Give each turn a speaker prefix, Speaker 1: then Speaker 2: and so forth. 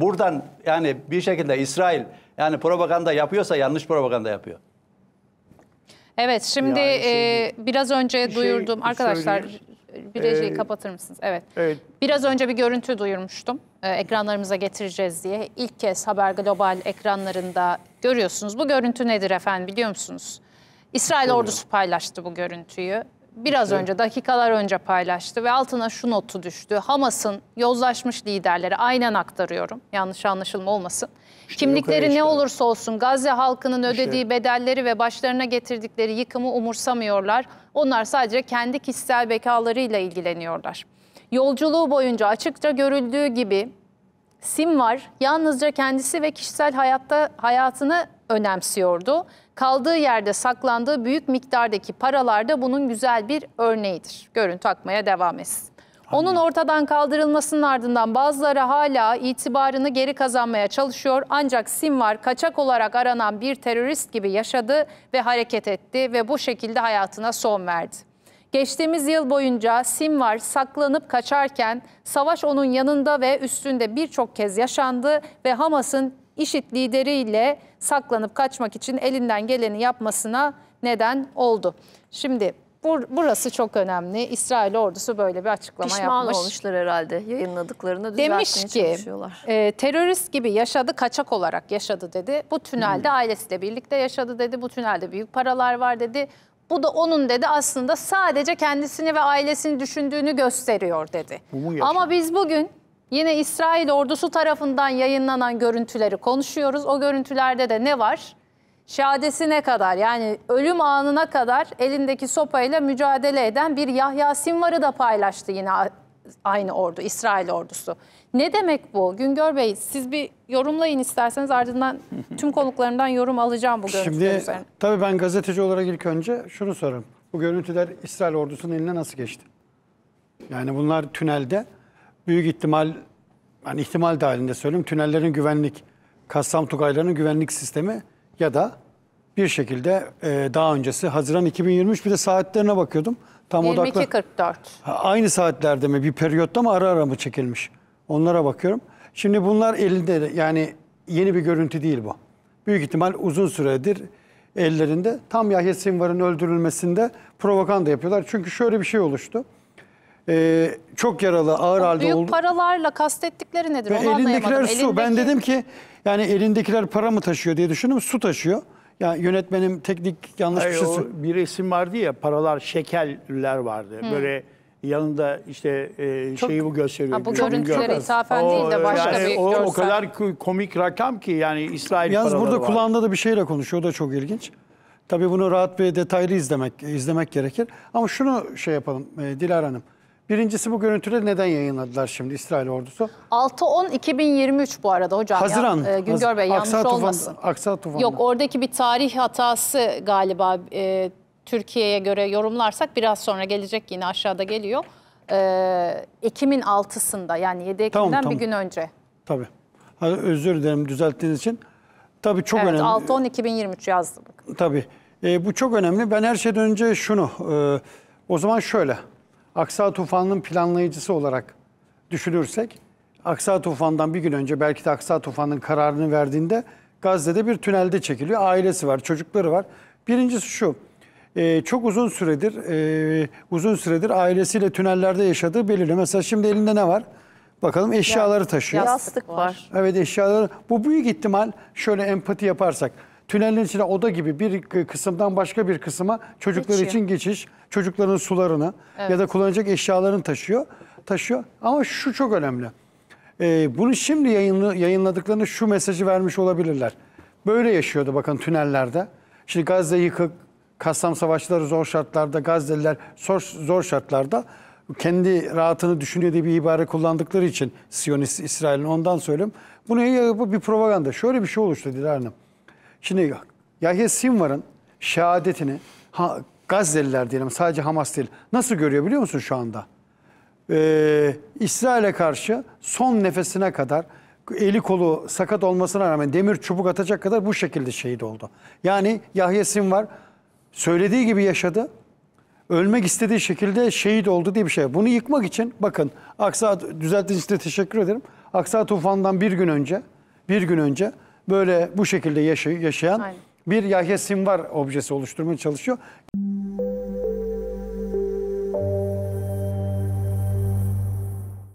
Speaker 1: buradan yani bir şekilde İsrail yani propaganda yapıyorsa yanlış propaganda yapıyor.
Speaker 2: Evet şimdi yani şey, e, biraz önce şey duyurdum arkadaşlar
Speaker 1: Bireceği ee, kapatır
Speaker 2: mısınız? Evet. evet. Biraz önce bir görüntü duyurmuştum. Ee, ekranlarımıza getireceğiz diye. İlk kez Haber Global ekranlarında görüyorsunuz. Bu görüntü nedir efendim biliyor musunuz? İsrail Bilmiyorum. ordusu paylaştı bu görüntüyü biraz önce dakikalar önce paylaştı ve altına şu notu düştü. Hamas'ın yozlaşmış liderleri aynen aktarıyorum. Yanlış anlaşılma olmasın. İşte Kimlikleri işte. ne olursa olsun Gazze halkının ödediği işte. bedelleri ve başlarına getirdikleri yıkımı umursamıyorlar. Onlar sadece kendi kişisel bekalarıyla ilgileniyorlar. Yolculuğu boyunca açıkça görüldüğü gibi Sim var. Yalnızca kendisi ve kişisel hayatta hayatını önemsiyordu. Kaldığı yerde saklandığı büyük miktardaki paralar da bunun güzel bir örneğidir. Görüntü akmaya devam etsin. Onun ortadan kaldırılmasının ardından bazıları hala itibarını geri kazanmaya çalışıyor. Ancak Sinvar kaçak olarak aranan bir terörist gibi yaşadı ve hareket etti ve bu şekilde hayatına son verdi. Geçtiğimiz yıl boyunca Simvar saklanıp kaçarken savaş onun yanında ve üstünde birçok kez yaşandı ve Hamas'ın İşit lideriyle saklanıp kaçmak için elinden geleni yapmasına neden oldu. Şimdi bur burası çok önemli. İsrail ordusu böyle bir açıklama Pişman yapmış. Pişman olmuşlar herhalde yayınladıklarını Demiş ki e, terörist gibi yaşadı kaçak olarak yaşadı dedi. Bu tünelde hmm. ailesiyle birlikte yaşadı dedi. Bu tünelde büyük paralar var dedi. Bu da onun dedi aslında sadece kendisini ve ailesini düşündüğünü gösteriyor dedi. Ama biz bugün Yine İsrail ordusu tarafından yayınlanan görüntüleri konuşuyoruz. O görüntülerde de ne var? Şehadesine kadar yani ölüm anına kadar elindeki sopayla mücadele eden bir Yahya Sinvar'ı da paylaştı yine aynı ordu, İsrail ordusu. Ne demek bu? Güngör Bey siz bir yorumlayın isterseniz ardından tüm konuklarımdan yorum alacağım bu görüntüler Şimdi, üzerine.
Speaker 1: Tabii ben gazeteci olarak ilk önce şunu sorarım. Bu görüntüler İsrail ordusunun eline nasıl geçti? Yani bunlar tünelde büyük ihtimal yani ihtimal dahilinde söyleyeyim tünellerin güvenlik, Kassam Tugaylarının güvenlik sistemi ya da bir şekilde e, daha öncesi Haziran 2023 bir de saatlerine bakıyordum. Tam 22 odakla, 44. Aynı saatlerde mi bir periyotta mı ara ara mı çekilmiş? Onlara bakıyorum. Şimdi bunlar elinde yani yeni bir görüntü değil bu. Büyük ihtimal uzun süredir ellerinde tam Yahya Sinvar'ın öldürülmesinde provokanda yapıyorlar. Çünkü şöyle bir şey oluştu e, çok yaralı, ağır o halde büyük oldu. Büyük
Speaker 2: paralarla kastettikleri nedir? Onu elindekiler su. Elindeki... Ben
Speaker 1: dedim ki yani elindekiler para mı taşıyor diye düşündüm. Su taşıyor. Yani yönetmenim teknik yanlış Hayır, bir şey. Bir resim vardı ya paralar şekerler vardı. Hmm. Böyle yanında işte e, şeyi bu gösteriyor. Ha, bu görüntülere ithafen o, değil de başka yani, bir o, görsel. O kadar komik rakam ki yani İsrail Yalnız burada kulağında da bir şeyle konuşuyor. O da çok ilginç. Tabii bunu rahat bir detaylı izlemek izlemek gerekir. Ama şunu şey yapalım e, Dilara Hanım. Birincisi bu görüntüleri neden yayınladılar şimdi İsrail ordusu?
Speaker 2: 6-10-2023 bu arada hocam. Haziran. Ya, e, Güngör Haz Bey yanlış Aksa olmasın.
Speaker 1: Aksa tufanı. Yok
Speaker 2: oradaki bir tarih hatası galiba e, Türkiye'ye göre yorumlarsak biraz sonra gelecek yine aşağıda geliyor. E, Ekim'in 6'sında yani 7 Ekim'den tamam, tamam. bir gün önce.
Speaker 1: Tabii. Hadi özür dilerim düzelttiğiniz için. Tabii çok evet, önemli.
Speaker 2: 6-10-2023 yazdım.
Speaker 1: Tabii. E, bu çok önemli. Ben her şeyden önce şunu. E, o zaman şöyle. Aksa Tufanı'nın planlayıcısı olarak düşünürsek Aksa Tufan'dan bir gün önce belki de Aksa Tufan'ın kararını verdiğinde Gazze'de bir tünelde çekiliyor. Ailesi var, çocukları var. Birincisi şu. E, çok uzun süredir e, uzun süredir ailesiyle tünellerde yaşadığı belirli. Mesela şimdi elinde ne var? Bakalım eşyaları taşıyor. Yastık var. Evet eşyaları. Bu büyük ihtimal şöyle empati yaparsak tünelin içine oda gibi bir kısımdan başka bir kısma çocuklar Geçiyor. için geçiş, çocukların sularını evet. ya da kullanacak eşyalarını taşıyor. taşıyor. Ama şu çok önemli. Ee, bunu şimdi yayınlı, yayınladıklarını şu mesajı vermiş olabilirler. Böyle yaşıyordu bakın tünellerde. Şimdi Gazze yıkık, Kassam savaşçıları zor şartlarda, Gazze'liler zor, zor şartlarda kendi rahatını düşünüyor diye bir ibare kullandıkları için Siyonist İsrail'in ondan söyleyeyim. Bunu ne bu bir propaganda. Şöyle bir şey oluştu Dilara Hanım. Şimdi Yahya Sinvar'ın şehadetini ha, Gazze'liler diyelim sadece Hamas değil nasıl görüyor biliyor musun şu anda? Ee, İsrail'e karşı son nefesine kadar eli kolu sakat olmasına rağmen demir çubuk atacak kadar bu şekilde şehit oldu. Yani Yahya Sinvar söylediği gibi yaşadı. Ölmek istediği şekilde şehit oldu diye bir şey. Bunu yıkmak için bakın Aksa düzelttiğiniz için teşekkür ederim. Aksa tufandan bir gün önce bir gün önce böyle bu şekilde yaşayan Aynen. bir Yahya Sinvar objesi oluşturmaya çalışıyor.